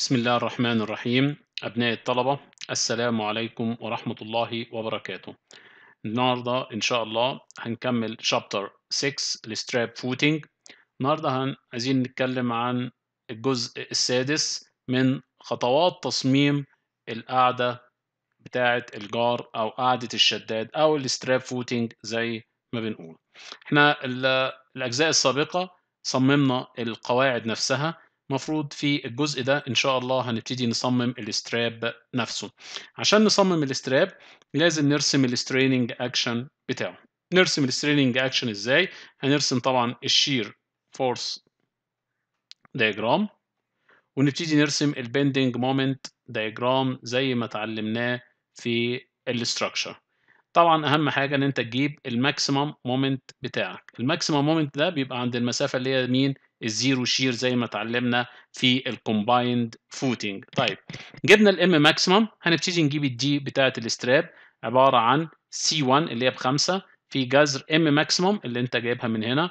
بسم الله الرحمن الرحيم أبناء الطلبة السلام عليكم ورحمة الله وبركاته النهاردة إن شاء الله هنكمل شابتر 6 لستراب فوتينج النهاردة عايزين نتكلم عن الجزء السادس من خطوات تصميم القاعدة بتاعة الجار أو قاعدة الشداد أو الستراب فوتينج زي ما بنقول احنا الأجزاء السابقة صممنا القواعد نفسها مفروض في الجزء ده ان شاء الله هنبتدي نصمم الاستراب نفسه عشان نصمم الاستراب لازم نرسم الستريننج اكشن بتاعه نرسم الستريننج اكشن ازاي هنرسم طبعا الشير فورس دايجرام ونبتدي نرسم البندنج مومنت دايجرام زي ما اتعلمناه في الاستراكشر طبعا اهم حاجه ان انت تجيب الماكسيمم مومنت بتاعك الماكسيمم مومنت ده بيبقى عند المسافه اللي هي مين الزيرو شير زي ما اتعلمنا في الكومبايند فوتنج طيب جبنا الام ماكسيمم هنبتدي نجيب الدي بتاعه الاستراب عباره عن سي 1 اللي هي بخمسه في جذر ام ماكسيمم اللي انت جايبها من هنا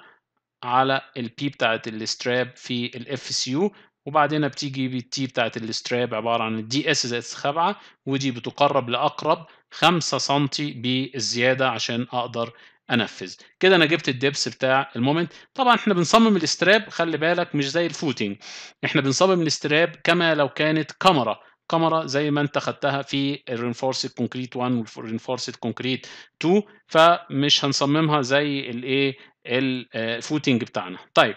على البي بتاعه الاستراب في الاف سي يو وبعدين بتيجي بالتي بتاعه الاستراب عباره عن الدي اس زائد السخابعه ودي بتقرب لاقرب 5 سم بالزياده عشان اقدر انفذ كده انا جبت الدبس بتاع المومنت طبعا احنا بنصمم الاستراب خلي بالك مش زي الفوتنج احنا بنصمم الاستراب كما لو كانت كاميرا كاميرا زي ما انت خدتها في الرينفورسد كونكريت 1 والرينفورسد كونكريت 2 فمش هنصممها زي الايه آه، الفوتنج بتاعنا طيب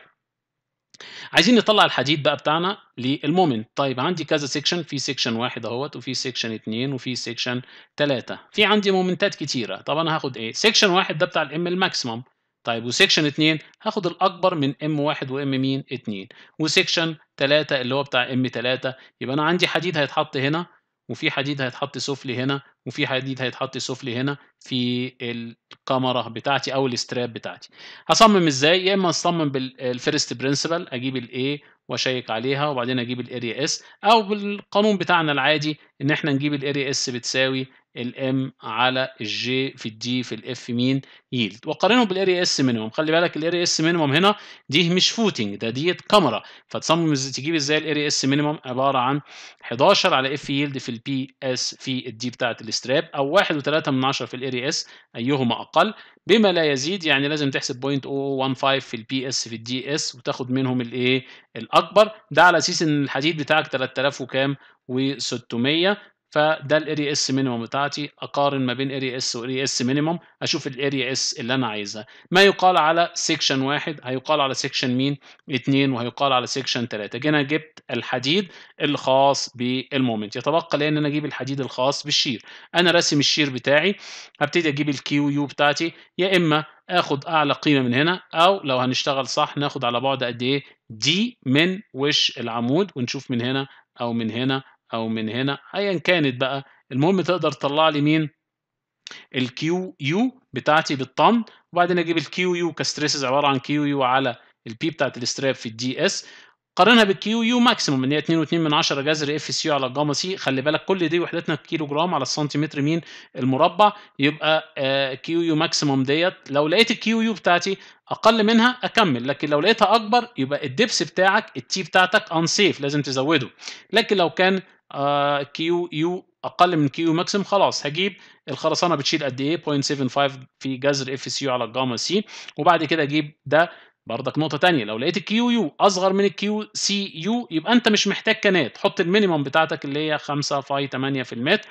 عايزين نطلع الحديد بقى بتاعنا للمومنت طيب عندي كذا سيكشن في سيكشن واحد اهوت وفي سيكشن اتنين وفي سيكشن تلاتة في عندي مومنتات كتيره طب انا هاخد ايه سيكشن واحد ده بتاع الام الماكسيمم طيب وسيكشن اتنين هاخد الاكبر من ام واحد وام مين اتنين وسيكشن ثلاثة اللي هو بتاع ام ثلاثة يبقى انا عندي حديد هيتحط هنا وفي حديد هيتحط سفلي هنا وفي حديد هيتحط سفلي هنا في الكاميرا بتاعتي او الاستراب بتاعتي هصمم ازاي يا اما اصمم بالفيرست برنسبل اجيب الاي واشيك عليها وبعدين اجيب الاريا اس او بالقانون بتاعنا العادي ان احنا نجيب الاريا اس بتساوي الام على الجي في الدي في الاف مين ييلد وقارنهم بالاري اس مينيموم خلي بالك الاري اس مينيموم هنا دي مش فوتنج ده ديت كاميرا فتصمم تجيب ازاي الاري اس مينيموم عباره عن 11 على اف ييلد في البي اس في الدي بتاعه الاستراب او 1.3 من 10 في الاري اس ايهما اقل بما لا يزيد يعني لازم تحسب 0.015 في البي اس في الدي اس وتاخد منهم الايه الاكبر ده على اساس ان الحديد بتاعك 3000 وكام و600 فده الاريا اس مينيموم بتاعتي اقارن ما بين اريا اس واريا اس مينيموم اشوف الاريا اس اللي انا عايزها ما يقال على سيكشن واحد هيقال على سيكشن مين اتنين وهيقال على سيكشن تلاتة جينا جبت الحديد الخاص بالمومنت يتبقى لي ان انا اجيب الحديد الخاص بالشير انا راسم الشير بتاعي هبتدي اجيب الكيو يو بتاعتي يا اما اخد اعلى قيمه من هنا او لو هنشتغل صح ناخد على بعد قد ايه دي من وش العمود ونشوف من هنا او من هنا او من هنا ايا كانت بقى المهم تقدر تطلع لي مين الكيو يو بتاعتي بالطن وبعدين اجيب الكيو يو كستريسز عباره عن كيو يو على البي بتاعت الاستراب في الدي اس قارنها بالكيو يو ماكسيموم اللي هي 2.2 من 10 جذر اف سي على الجاما سي خلي بالك كل دي وحدتنا كيلو جرام على السنتيمتر مين المربع يبقى كيو يو ماكسيموم ديت لو لقيت الكيو يو بتاعتي اقل منها اكمل لكن لو لقيتها اكبر يبقى الدبس بتاعك التي بتاعتك انسيف لازم تزوده لكن لو كان آه كيو يو اقل من كيو ماكسيم خلاص هجيب الخرسانه بتشيل قد ايه 0.75 في جذر اف سي يو على الجاما سي وبعد كده اجيب ده بردك نقطه ثانيه لو لقيت الكيو يو اصغر من الكيو سي يو يبقى انت مش محتاج كانات حط المينيمم بتاعتك اللي هي 5 فاي 8 في المتر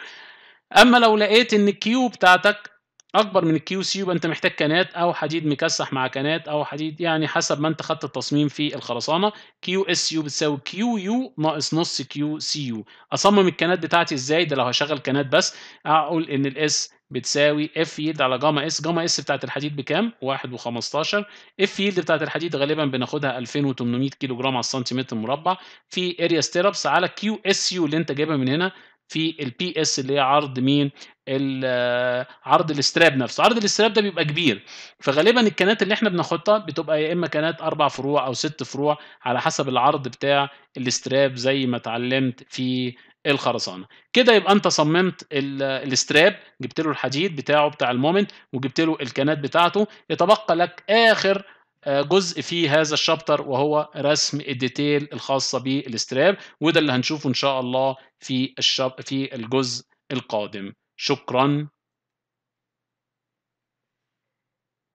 اما لو لقيت ان الكيو بتاعتك اكبر من الكيو سي يبقى انت محتاج كنات او حديد مكسح مع كنات او حديد يعني حسب ما انت خدت التصميم في الخرسانه كيو اس يو بتساوي كيو يو ناقص نص كيو سي يو اصمم الكنات بتاعتي ازاي ده لو هشغل كنات بس اقول ان الاس بتساوي اف يلد على جاما اس جاما اس بتاعت الحديد بكام 1 و15 اف يلد بتاعت الحديد غالبا بناخدها 2800 كيلو جرام على السنتيمتر مربع في اريا ستيربس على كيو اس يو اللي انت جايبها من هنا في البي اس اللي هي عرض مين عرض الاستراب نفسه عرض الاستراب ده بيبقى كبير فغالبا الكنات اللي احنا بناخدها بتبقى يا اما كنات اربع فروع او ست فروع على حسب العرض بتاع الاستراب زي ما اتعلمت في الخرسانه كده يبقى انت صممت الاستراب جبت له الحديد بتاعه بتاع المومنت وجبت له الكنات بتاعته يتبقى لك اخر آه، جزء في هذا الشابتر وهو رسم الديتيل الخاصه بالاستراب وده اللي هنشوفه ان شاء الله في الشاب في الجزء القادم شكرا